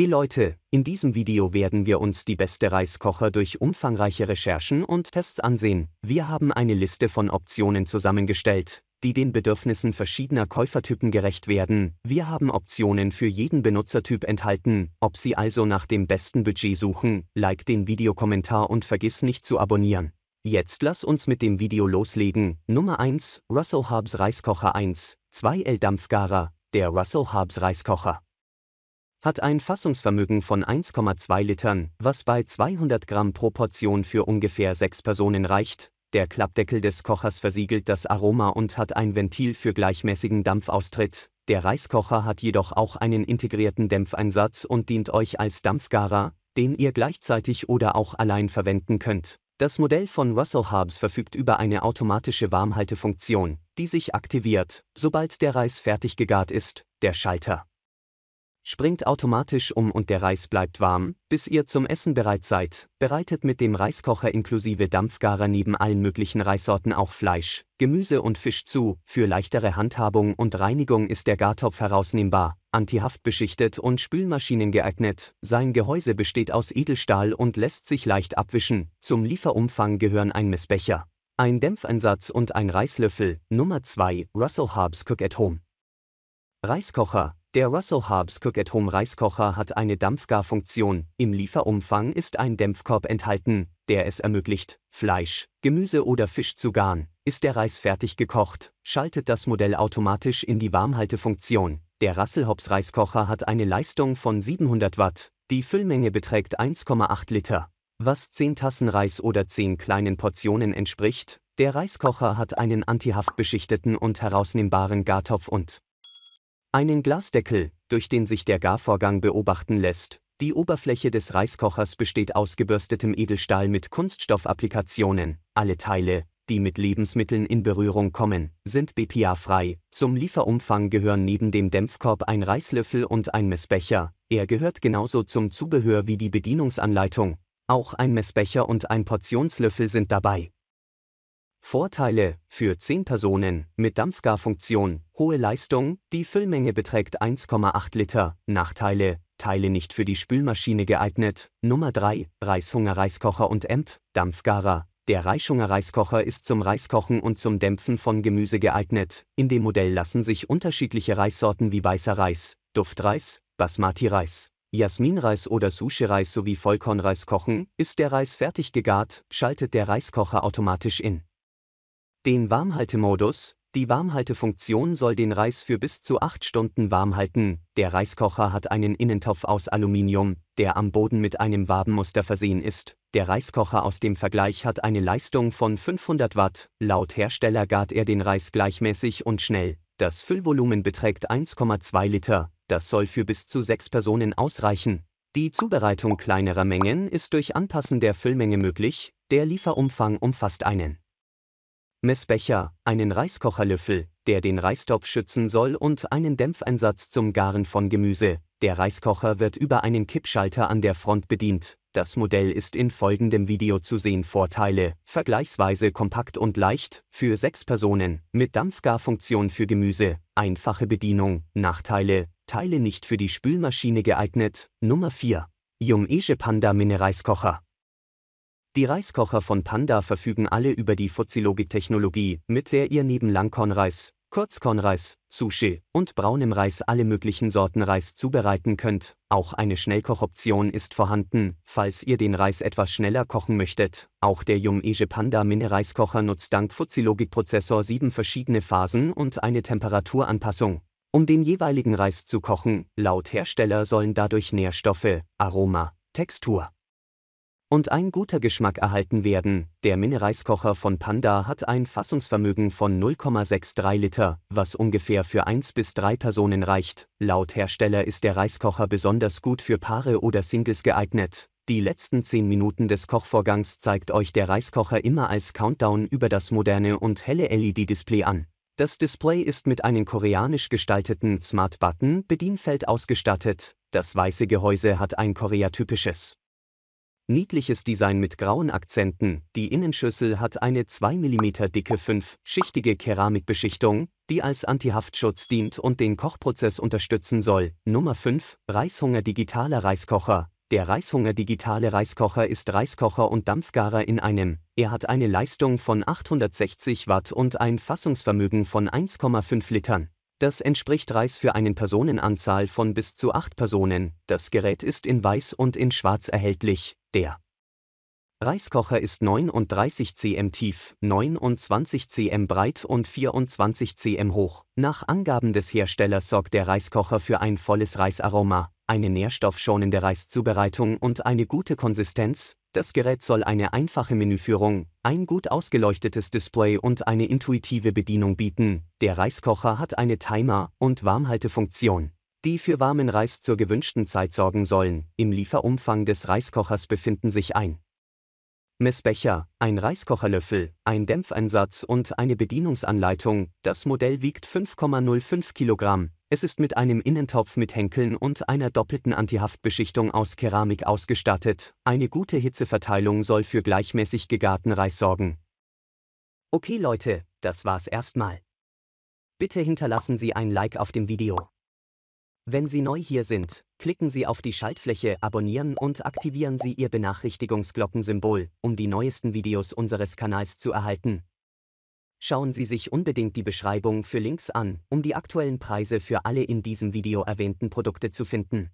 Hey Leute, in diesem Video werden wir uns die beste Reiskocher durch umfangreiche Recherchen und Tests ansehen. Wir haben eine Liste von Optionen zusammengestellt, die den Bedürfnissen verschiedener Käufertypen gerecht werden. Wir haben Optionen für jeden Benutzertyp enthalten. Ob Sie also nach dem besten Budget suchen, like den Videokommentar und vergiss nicht zu abonnieren. Jetzt lass uns mit dem Video loslegen. Nummer 1, Russell Hobbs Reiskocher 1, 2L Dampfgarer, der Russell Hobbs Reiskocher hat ein Fassungsvermögen von 1,2 Litern, was bei 200 Gramm pro Portion für ungefähr sechs Personen reicht. Der Klappdeckel des Kochers versiegelt das Aroma und hat ein Ventil für gleichmäßigen Dampfaustritt. Der Reiskocher hat jedoch auch einen integrierten Dämpfeinsatz und dient euch als Dampfgarer, den ihr gleichzeitig oder auch allein verwenden könnt. Das Modell von Russell Hobbs verfügt über eine automatische Warmhaltefunktion, die sich aktiviert, sobald der Reis fertig gegart ist, der Schalter springt automatisch um und der Reis bleibt warm, bis ihr zum Essen bereit seid. Bereitet mit dem Reiskocher inklusive Dampfgarer neben allen möglichen Reissorten auch Fleisch, Gemüse und Fisch zu. Für leichtere Handhabung und Reinigung ist der Gartopf herausnehmbar, antihaft beschichtet und Spülmaschinen geeignet. Sein Gehäuse besteht aus Edelstahl und lässt sich leicht abwischen. Zum Lieferumfang gehören ein Messbecher, ein Dämpfeinsatz und ein Reislöffel. Nummer 2 Russell Harbs Cook at Home. Reiskocher, der Russell Hobbs Cook-at-Home-Reiskocher hat eine Dampfgarfunktion, im Lieferumfang ist ein Dämpfkorb enthalten, der es ermöglicht, Fleisch, Gemüse oder Fisch zu garen. Ist der Reis fertig gekocht, schaltet das Modell automatisch in die Warmhaltefunktion. Der Russell Hobbs Reiskocher hat eine Leistung von 700 Watt, die Füllmenge beträgt 1,8 Liter, was 10 Tassen Reis oder 10 kleinen Portionen entspricht. Der Reiskocher hat einen antihaftbeschichteten und herausnehmbaren Gartopf und einen Glasdeckel, durch den sich der Garvorgang beobachten lässt. Die Oberfläche des Reiskochers besteht aus gebürstetem Edelstahl mit Kunststoffapplikationen. Alle Teile, die mit Lebensmitteln in Berührung kommen, sind BPA-frei. Zum Lieferumfang gehören neben dem Dämpfkorb ein Reislöffel und ein Messbecher. Er gehört genauso zum Zubehör wie die Bedienungsanleitung. Auch ein Messbecher und ein Portionslöffel sind dabei. Vorteile für 10 Personen mit Dampfgarfunktion, hohe Leistung, die Füllmenge beträgt 1,8 Liter, Nachteile, Teile nicht für die Spülmaschine geeignet. Nummer 3, Reishunger Reiskocher und Emp, Dampfgarer. Der Reischunger Reiskocher ist zum Reiskochen und zum Dämpfen von Gemüse geeignet. In dem Modell lassen sich unterschiedliche Reissorten wie weißer Reis, Duftreis, Basmati-Reis, Jasminreis oder Sushi-Reis sowie Vollkornreis kochen, ist der Reis fertig gegart, schaltet der Reiskocher automatisch in. Den Warmhaltemodus, die Warmhaltefunktion soll den Reis für bis zu 8 Stunden warm halten. Der Reiskocher hat einen Innentopf aus Aluminium, der am Boden mit einem Wabenmuster versehen ist. Der Reiskocher aus dem Vergleich hat eine Leistung von 500 Watt. Laut Hersteller gart er den Reis gleichmäßig und schnell. Das Füllvolumen beträgt 1,2 Liter. Das soll für bis zu 6 Personen ausreichen. Die Zubereitung kleinerer Mengen ist durch Anpassen der Füllmenge möglich. Der Lieferumfang umfasst einen Messbecher, einen Reiskocherlöffel, der den Reistopf schützen soll und einen Dämpfeinsatz zum Garen von Gemüse. Der Reiskocher wird über einen Kippschalter an der Front bedient. Das Modell ist in folgendem Video zu sehen. Vorteile: Vergleichsweise kompakt und leicht, für sechs Personen, mit Dampfgarfunktion für Gemüse, einfache Bedienung. Nachteile: Teile nicht für die Spülmaschine geeignet. Nummer 4. Yum Eje Panda Mini Reiskocher. Die Reiskocher von Panda verfügen alle über die Fuzzilogic-Technologie, mit der ihr neben Langkornreis, Kurzkornreis, Sushi und braunem Reis alle möglichen Sorten Reis zubereiten könnt. Auch eine Schnellkochoption ist vorhanden, falls ihr den Reis etwas schneller kochen möchtet. Auch der Yum-Ege Panda Mini Reiskocher nutzt dank Fuzzilogic Prozessor sieben verschiedene Phasen und eine Temperaturanpassung. Um den jeweiligen Reis zu kochen, laut Hersteller sollen dadurch Nährstoffe, Aroma, Textur und ein guter Geschmack erhalten werden. Der Mineralkocher von Panda hat ein Fassungsvermögen von 0,63 Liter, was ungefähr für 1 bis 3 Personen reicht. Laut Hersteller ist der Reiskocher besonders gut für Paare oder Singles geeignet. Die letzten 10 Minuten des Kochvorgangs zeigt euch der Reiskocher immer als Countdown über das moderne und helle LED-Display an. Das Display ist mit einem koreanisch gestalteten Smart Button Bedienfeld ausgestattet. Das weiße Gehäuse hat ein koreatypisches Niedliches Design mit grauen Akzenten, die Innenschüssel hat eine 2 mm dicke 5-schichtige Keramikbeschichtung, die als Antihaftschutz dient und den Kochprozess unterstützen soll. Nummer 5, Reishunger digitaler Reiskocher. Der Reishunger digitale Reiskocher ist Reiskocher und Dampfgarer in einem. Er hat eine Leistung von 860 Watt und ein Fassungsvermögen von 1,5 Litern. Das entspricht Reis für eine Personenanzahl von bis zu 8 Personen. Das Gerät ist in weiß und in schwarz erhältlich. Der Reiskocher ist 39 cm tief, 29 cm breit und 24 cm hoch. Nach Angaben des Herstellers sorgt der Reiskocher für ein volles Reisaroma, eine nährstoffschonende Reiszubereitung und eine gute Konsistenz. Das Gerät soll eine einfache Menüführung, ein gut ausgeleuchtetes Display und eine intuitive Bedienung bieten. Der Reiskocher hat eine Timer- und Warmhaltefunktion die für warmen Reis zur gewünschten Zeit sorgen sollen. Im Lieferumfang des Reiskochers befinden sich ein Messbecher, ein Reiskocherlöffel, ein Dämpfeinsatz und eine Bedienungsanleitung. Das Modell wiegt 5,05 kg. Es ist mit einem Innentopf mit Henkeln und einer doppelten Antihaftbeschichtung aus Keramik ausgestattet. Eine gute Hitzeverteilung soll für gleichmäßig gegarten Reis sorgen. Okay Leute, das war's erstmal. Bitte hinterlassen Sie ein Like auf dem Video. Wenn Sie neu hier sind, klicken Sie auf die Schaltfläche Abonnieren und aktivieren Sie Ihr Benachrichtigungsglockensymbol, um die neuesten Videos unseres Kanals zu erhalten. Schauen Sie sich unbedingt die Beschreibung für Links an, um die aktuellen Preise für alle in diesem Video erwähnten Produkte zu finden.